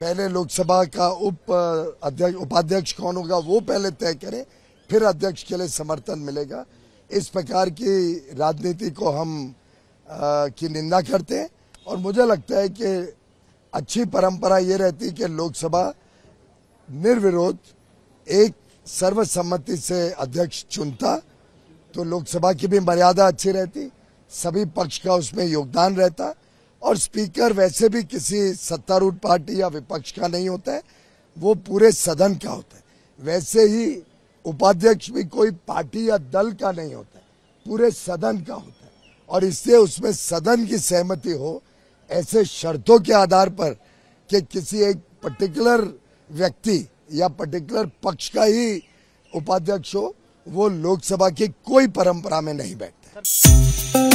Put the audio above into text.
पहले लोकसभा का उप अध्यक्ष उपाध्यक्ष कौन होगा वो पहले तय करें फिर अध्यक्ष के लिए समर्थन मिलेगा इस प्रकार की राजनीति को हम आ, की निंदा करते हैं और मुझे लगता है कि अच्छी परंपरा ये रहती कि लोकसभा निर्विरोध एक सर्वसम्मति से अध्यक्ष चुनता तो लोकसभा की भी मर्यादा अच्छी रहती सभी पक्ष का उसमें योगदान रहता और स्पीकर वैसे भी किसी सत्तारूढ़ पार्टी या विपक्ष का नहीं होता है वो पूरे सदन का होता है वैसे ही उपाध्यक्ष भी कोई पार्टी या दल का नहीं होता है पूरे सदन का होता है और इससे उसमें सदन की सहमति हो ऐसे शर्तों के आधार पर कि किसी एक पर्टिकुलर व्यक्ति या पर्टिकुलर पक्ष का ही उपाध्यक्ष हो वो लोकसभा की कोई परंपरा में नहीं बैठता